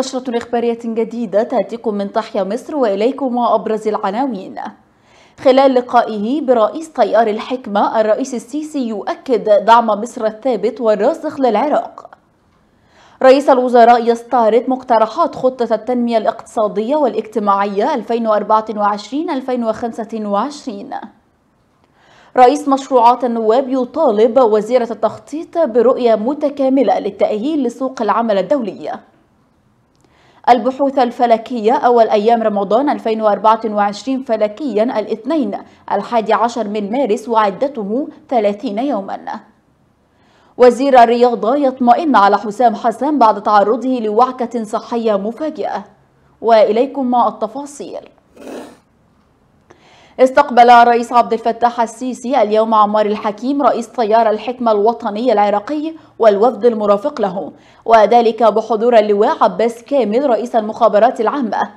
نشرة إخبارية جديدة تأتيكم من ضاحية مصر وإليكم أبرز العناوين خلال لقائه برئيس طيار الحكمة الرئيس السيسي يؤكد دعم مصر الثابت والراسخ للعراق رئيس الوزراء يستعرض مقترحات خطة التنمية الاقتصادية والاجتماعية 2024-2025 رئيس مشروعات النواب يطالب وزيرة التخطيط برؤية متكاملة للتأهيل لسوق العمل الدولية البحوث الفلكية أول أيام رمضان 2024 فلكيا الاثنين الحادي عشر من مارس وعدته 30 يوماً وزير الرياضة يطمئن على حسام حسن بعد تعرضه لوعكة صحية مفاجئة وإليكم مع التفاصيل استقبل الرئيس عبد الفتاح السيسي اليوم عمار الحكيم رئيس طيار الحكمة الوطني العراقي والوفد المرافق له وذلك بحضور اللواء عباس كامل رئيس المخابرات العامة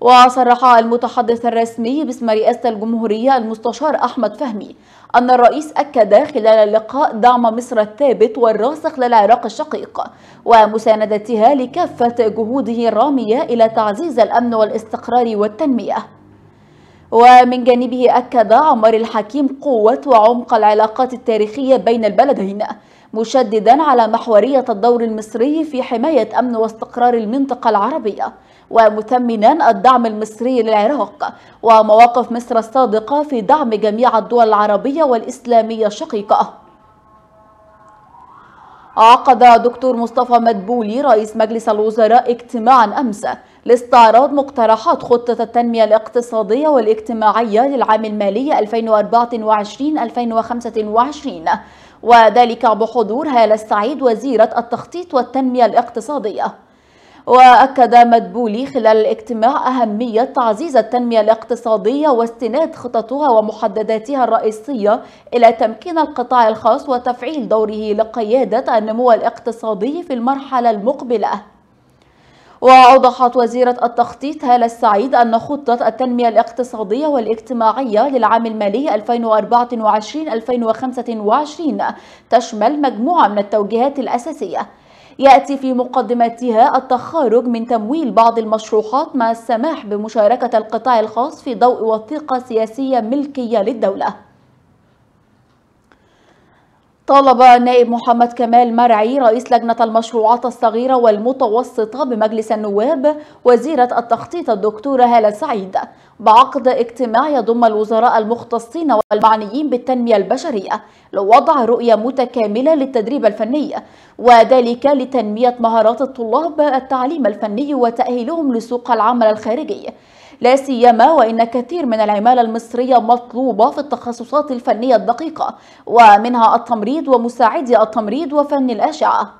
وصرح المتحدث الرسمي باسم رئاسة الجمهورية المستشار أحمد فهمي أن الرئيس أكد خلال اللقاء دعم مصر الثابت والراسخ للعراق الشقيق ومساندتها لكافة جهوده الرامية إلى تعزيز الأمن والاستقرار والتنمية ومن جانبه أكد عمار الحكيم قوة وعمق العلاقات التاريخية بين البلدين مشددا على محورية الدور المصري في حماية أمن واستقرار المنطقة العربية ومثمنا الدعم المصري للعراق ومواقف مصر الصادقة في دعم جميع الدول العربية والإسلامية الشقيقة عقد دكتور مصطفى مدبولي رئيس مجلس الوزراء اجتماعا أمس لاستعراض مقترحات خطة التنمية الاقتصادية والاجتماعية للعام المالي 2024-2025 وذلك بحضور هالة السعيد وزيرة التخطيط والتنمية الاقتصادية وأكد مدبولي خلال الاجتماع أهمية تعزيز التنمية الاقتصادية واستناد خططها ومحدداتها الرئيسية إلى تمكين القطاع الخاص وتفعيل دوره لقيادة النمو الاقتصادي في المرحلة المقبلة وأوضحت وزيرة التخطيط هالة السعيد أن خطة التنمية الاقتصادية والاجتماعية للعام المالي 2024-2025 تشمل مجموعة من التوجيهات الأساسية يأتي في مقدمتها التخارج من تمويل بعض المشروعات مع السماح بمشاركة القطاع الخاص في ضوء وثيقة سياسية ملكية للدولة طالب النائب محمد كمال مرعي رئيس لجنة المشروعات الصغيرة والمتوسطة بمجلس النواب وزيرة التخطيط الدكتورة هالة سعيد بعقد اجتماع يضم الوزراء المختصين والمعنيين بالتنمية البشرية لوضع رؤية متكاملة للتدريب الفني وذلك لتنمية مهارات الطلاب التعليم الفني وتأهيلهم لسوق العمل الخارجي لا سيما وإن كثير من العمالة المصرية مطلوبة في التخصصات الفنية الدقيقة ومنها التمريض ومساعدي التمريض وفن الأشعة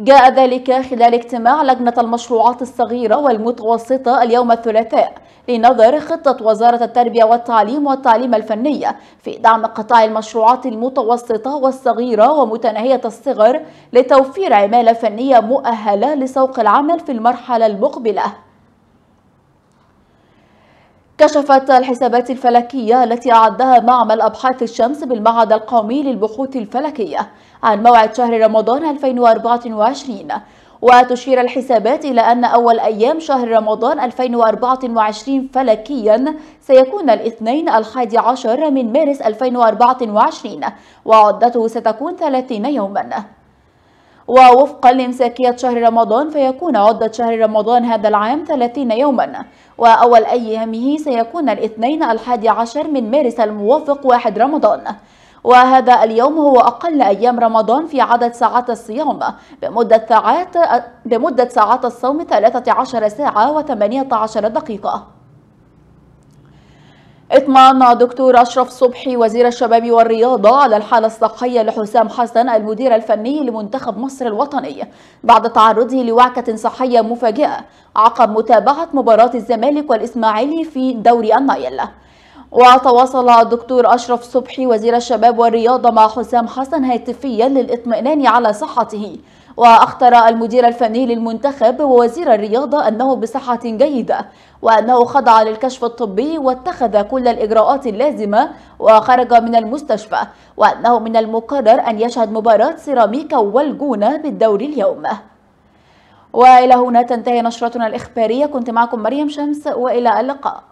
جاء ذلك خلال اجتماع لجنة المشروعات الصغيرة والمتوسطة اليوم الثلاثاء لنظر خطة وزارة التربية والتعليم والتعليم الفني في دعم قطاع المشروعات المتوسطة والصغيرة ومتناهية الصغر لتوفير عمالة فنية مؤهلة لسوق العمل في المرحلة المقبلة كشفت الحسابات الفلكية التي أعدها معمل أبحاث الشمس بالمعهد القومي للبحوث الفلكية عن موعد شهر رمضان 2024 وتشير الحسابات إلى أن أول أيام شهر رمضان 2024 فلكيا سيكون الاثنين الحادي عشر من مارس 2024 وعدته ستكون 30 يوماً ووفقا لإمساكية شهر رمضان فيكون عدة شهر رمضان هذا العام 30 يوما وأول أيامه سيكون الاثنين الحادي عشر من مارس الموافق واحد رمضان وهذا اليوم هو أقل أيام رمضان في عدد ساعات الصيام بمدة ساعات, بمدة ساعات الصوم 13 ساعة و18 دقيقة اطمأن دكتور أشرف صبحي وزير الشباب والرياضة على الحالة الصحية لحسام حسن المدير الفني لمنتخب مصر الوطني بعد تعرضه لوعكة صحية مفاجئة عقب متابعة مباراة الزمالك والإسماعيلي في دوري النايل وتواصل الدكتور أشرف صبحي وزير الشباب والرياضة مع حسام حسن هاتفيا للإطمئنان على صحته وأخطر المدير الفني للمنتخب ووزير الرياضة أنه بصحة جيدة وأنه خضع للكشف الطبي واتخذ كل الإجراءات اللازمة وخرج من المستشفى وأنه من المقرر أن يشهد مباراة سيراميكا والجونة بالدوري اليوم وإلى هنا تنتهي نشرتنا الإخبارية كنت معكم مريم شمس وإلى اللقاء